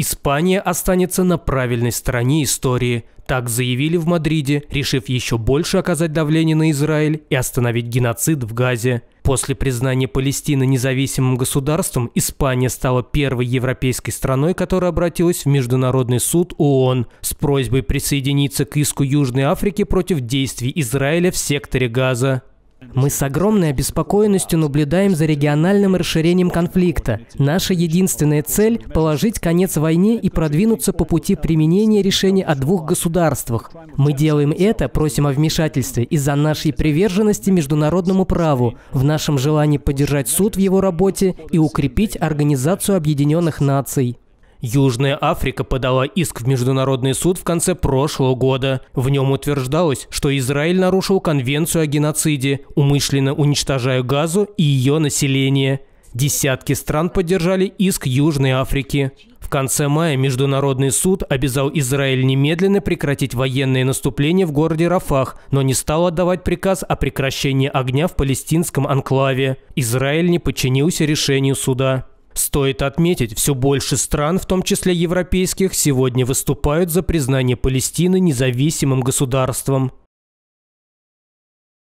Испания останется на правильной стороне истории, так заявили в Мадриде, решив еще больше оказать давление на Израиль и остановить геноцид в Газе. После признания Палестины независимым государством, Испания стала первой европейской страной, которая обратилась в Международный суд ООН с просьбой присоединиться к иску Южной Африки против действий Израиля в секторе Газа. Мы с огромной обеспокоенностью наблюдаем за региональным расширением конфликта. Наша единственная цель – положить конец войне и продвинуться по пути применения решения о двух государствах. Мы делаем это, просим о вмешательстве из-за нашей приверженности международному праву, в нашем желании поддержать суд в его работе и укрепить Организацию Объединенных Наций. Южная Африка подала иск в Международный суд в конце прошлого года. В нем утверждалось, что Израиль нарушил Конвенцию о геноциде, умышленно уничтожая Газу и ее население. Десятки стран поддержали иск Южной Африки. В конце мая Международный суд обязал Израиль немедленно прекратить военные наступления в городе Рафах, но не стал отдавать приказ о прекращении огня в палестинском анклаве. Израиль не подчинился решению суда. Стоит отметить, все больше стран, в том числе европейских, сегодня выступают за признание Палестины независимым государством.